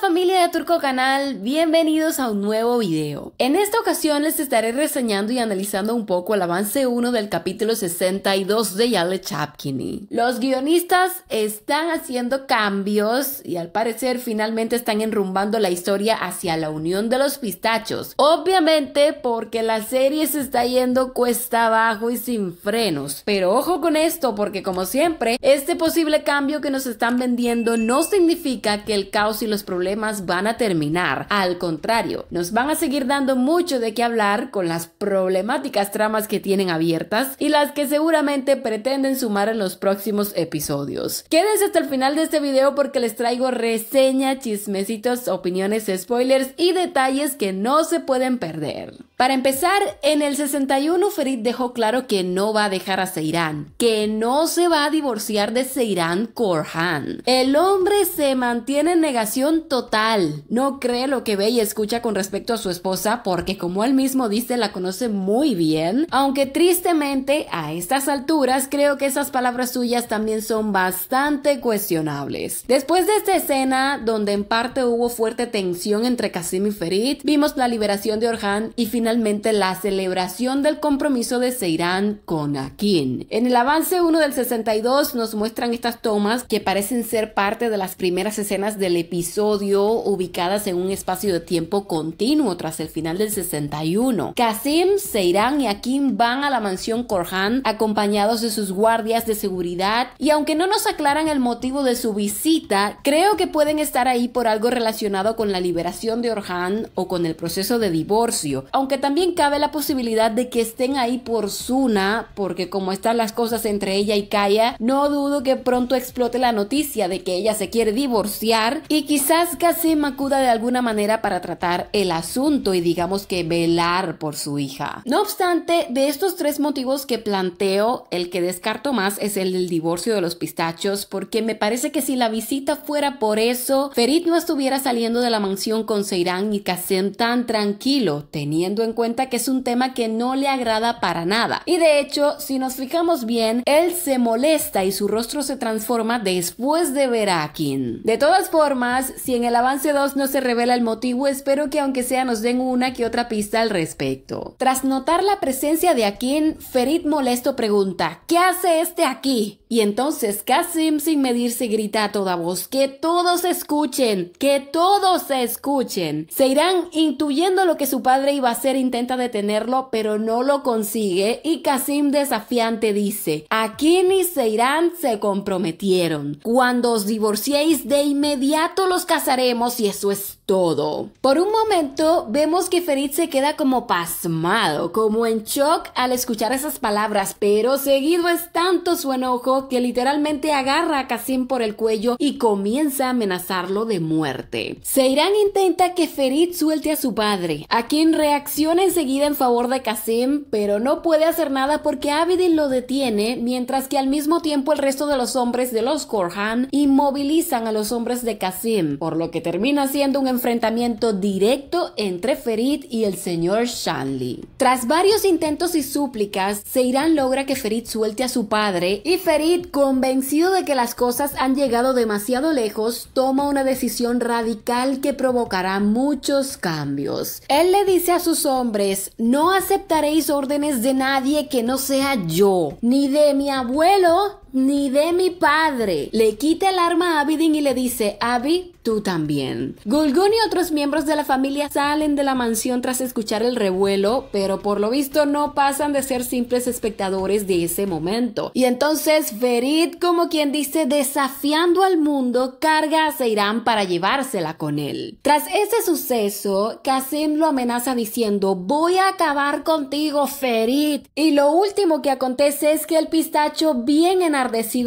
familia de Turco Canal, bienvenidos a un nuevo video. En esta ocasión les estaré reseñando y analizando un poco el avance 1 del capítulo 62 de Yale Chapkini. Los guionistas están haciendo cambios y al parecer finalmente están enrumbando la historia hacia la unión de los pistachos. Obviamente porque la serie se está yendo cuesta abajo y sin frenos. Pero ojo con esto porque como siempre, este posible cambio que nos están vendiendo no significa que el caos y los problemas van a terminar. Al contrario, nos van a seguir dando mucho de qué hablar con las problemáticas tramas que tienen abiertas y las que seguramente pretenden sumar en los próximos episodios. Quédense hasta el final de este video porque les traigo reseña, chismecitos, opiniones, spoilers y detalles que no se pueden perder. Para empezar, en el 61 Ferit dejó claro que no va a dejar a Seirán, que no se va a divorciar de Seirán Korhan. El hombre se mantiene en negación total, no cree lo que ve y escucha con respecto a su esposa porque como él mismo dice la conoce muy bien, aunque tristemente a estas alturas creo que esas palabras suyas también son bastante cuestionables. Después de esta escena, donde en parte hubo fuerte tensión entre Kasim y Ferit, vimos la liberación de Orhan y finalmente finalmente la celebración del compromiso de Seirán con Akin. En el avance 1 del 62 nos muestran estas tomas que parecen ser parte de las primeras escenas del episodio ubicadas en un espacio de tiempo continuo tras el final del 61. Kasim, Seirán y Akin van a la mansión Korhan acompañados de sus guardias de seguridad y aunque no nos aclaran el motivo de su visita, creo que pueden estar ahí por algo relacionado con la liberación de Orhan o con el proceso de divorcio, aunque también cabe la posibilidad de que estén ahí por Suna, porque como están las cosas entre ella y Kaya, no dudo que pronto explote la noticia de que ella se quiere divorciar y quizás me acuda de alguna manera para tratar el asunto y digamos que velar por su hija. No obstante, de estos tres motivos que planteo, el que descarto más es el del divorcio de los pistachos, porque me parece que si la visita fuera por eso, Ferit no estuviera saliendo de la mansión con Seirán y Kazem tan tranquilo, teniendo en cuenta que es un tema que no le agrada para nada. Y de hecho, si nos fijamos bien, él se molesta y su rostro se transforma después de ver a Akin. De todas formas, si en el avance 2 no se revela el motivo, espero que aunque sea nos den una que otra pista al respecto. Tras notar la presencia de Akin, Ferit molesto pregunta, ¿qué hace este aquí? Y entonces Kasim sin medirse grita a toda voz, que todos escuchen, que todos se escuchen. Se irán intuyendo lo que su padre iba a hacer intenta detenerlo, pero no lo consigue y Kasim desafiante dice, aquí ni Seirán se comprometieron. Cuando os divorciéis, de inmediato los casaremos y eso es todo. Por un momento vemos que Ferit se queda como pasmado, como en shock al escuchar esas palabras, pero seguido es tanto su enojo que literalmente agarra a Kasim por el cuello y comienza a amenazarlo de muerte. Seirán intenta que Ferit suelte a su padre, a quien reacciona enseguida en favor de Kasim, pero no puede hacer nada porque Abedin lo detiene, mientras que al mismo tiempo el resto de los hombres de los Korhan inmovilizan a los hombres de Kasim, por lo que termina siendo un enfrentamiento directo entre Ferit y el señor Shanli. Tras varios intentos y súplicas, Seiran logra que Ferit suelte a su padre y Ferit, convencido de que las cosas han llegado demasiado lejos, toma una decisión radical que provocará muchos cambios. Él le dice a sus hombres, no aceptaréis órdenes de nadie que no sea yo, ni de mi abuelo, ni de mi padre. Le quita el arma a Abidin y le dice, Abby, tú también. Gulgun y otros miembros de la familia salen de la mansión tras escuchar el revuelo, pero por lo visto no pasan de ser simples espectadores de ese momento. Y entonces Ferit como quien dice, desafiando al mundo, carga a Seirán para llevársela con él. Tras ese suceso, Kasim lo amenaza diciendo, voy a acabar contigo, Ferit Y lo último que acontece es que el pistacho, bien en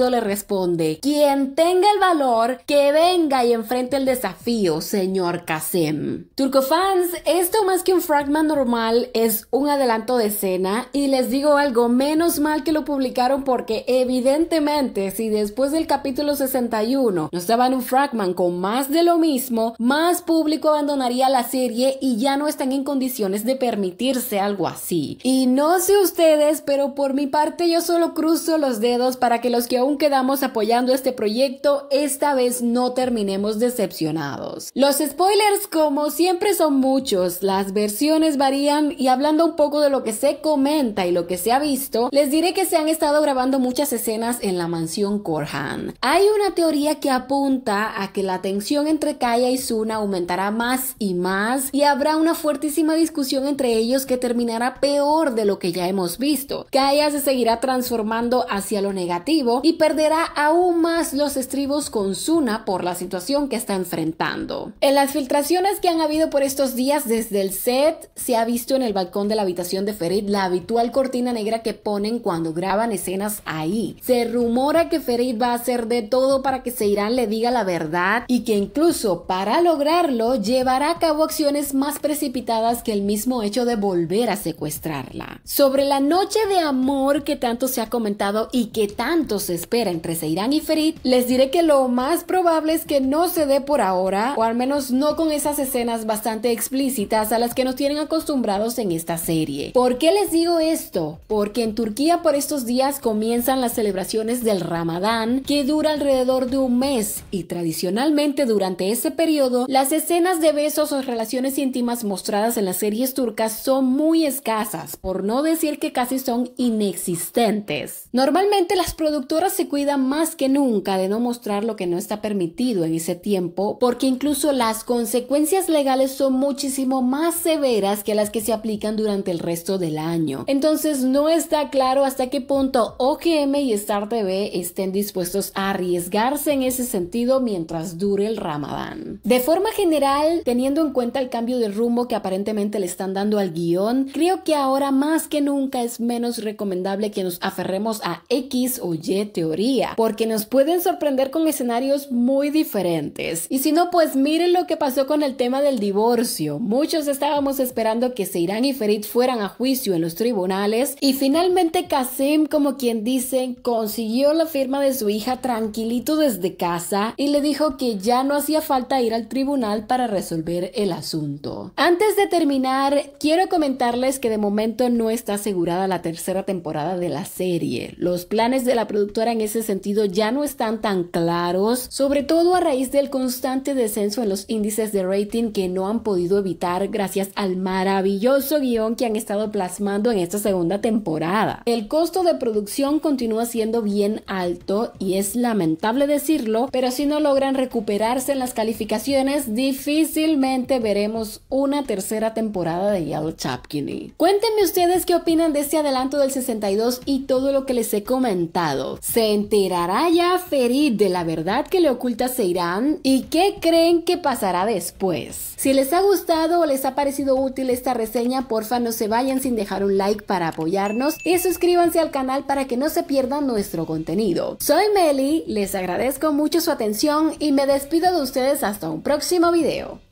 le responde, quien tenga el valor, que venga y enfrente el desafío, señor Kasem... ...turcofans... esto más que un fragment normal es un adelanto de escena y les digo algo, menos mal que lo publicaron porque evidentemente si después del capítulo 61 nos daban un fragment con más de lo mismo, más público abandonaría la serie y ya no están en condiciones de permitirse algo así. Y no sé ustedes, pero por mi parte yo solo cruzo los dedos para que que los que aún quedamos apoyando este proyecto, esta vez no terminemos decepcionados. Los spoilers, como siempre, son muchos, las versiones varían y hablando un poco de lo que se comenta y lo que se ha visto, les diré que se han estado grabando muchas escenas en la mansión Corhan. Hay una teoría que apunta a que la tensión entre Kaya y Suna aumentará más y más y habrá una fuertísima discusión entre ellos que terminará peor de lo que ya hemos visto. Kaya se seguirá transformando hacia lo negativo y perderá aún más los estribos con Suna por la situación que está enfrentando. En las filtraciones que han habido por estos días desde el set, se ha visto en el balcón de la habitación de Ferid la habitual cortina negra que ponen cuando graban escenas ahí. Se rumora que Ferid va a hacer de todo para que Seirán le diga la verdad y que incluso para lograrlo llevará a cabo acciones más precipitadas que el mismo hecho de volver a secuestrarla. Sobre la noche de amor que tanto se ha comentado y que tanto se espera entre Seirán y Ferit, les diré que lo más probable es que no se dé por ahora, o al menos no con esas escenas bastante explícitas a las que nos tienen acostumbrados en esta serie. ¿Por qué les digo esto? Porque en Turquía por estos días comienzan las celebraciones del Ramadán, que dura alrededor de un mes, y tradicionalmente durante ese periodo, las escenas de besos o relaciones íntimas mostradas en las series turcas son muy escasas, por no decir que casi son inexistentes. Normalmente las producciones productora se cuida más que nunca de no mostrar lo que no está permitido en ese tiempo, porque incluso las consecuencias legales son muchísimo más severas que las que se aplican durante el resto del año. Entonces no está claro hasta qué punto OGM y Star TV estén dispuestos a arriesgarse en ese sentido mientras dure el ramadán. De forma general, teniendo en cuenta el cambio de rumbo que aparentemente le están dando al guión, creo que ahora más que nunca es menos recomendable que nos aferremos a X o Y teoría, porque nos pueden sorprender con escenarios muy diferentes. Y si no, pues miren lo que pasó con el tema del divorcio. Muchos estábamos esperando que Seirán y Ferit fueran a juicio en los tribunales y finalmente Kasim, como quien dice, consiguió la firma de su hija tranquilito desde casa y le dijo que ya no hacía falta ir al tribunal para resolver el asunto. Antes de terminar, quiero comentarles que de momento no está asegurada la tercera temporada de la serie. Los planes de la productora en ese sentido ya no están tan claros, sobre todo a raíz del constante descenso en los índices de rating que no han podido evitar gracias al maravilloso guión que han estado plasmando en esta segunda temporada. El costo de producción continúa siendo bien alto y es lamentable decirlo, pero si no logran recuperarse en las calificaciones, difícilmente veremos una tercera temporada de Yellow Chapkini. Cuéntenme ustedes qué opinan de este adelanto del 62 y todo lo que les he comentado. ¿Se enterará ya Ferid de la verdad que le oculta Seirán? ¿Y qué creen que pasará después? Si les ha gustado o les ha parecido útil esta reseña, porfa no se vayan sin dejar un like para apoyarnos y suscríbanse al canal para que no se pierdan nuestro contenido. Soy Meli, les agradezco mucho su atención y me despido de ustedes hasta un próximo video.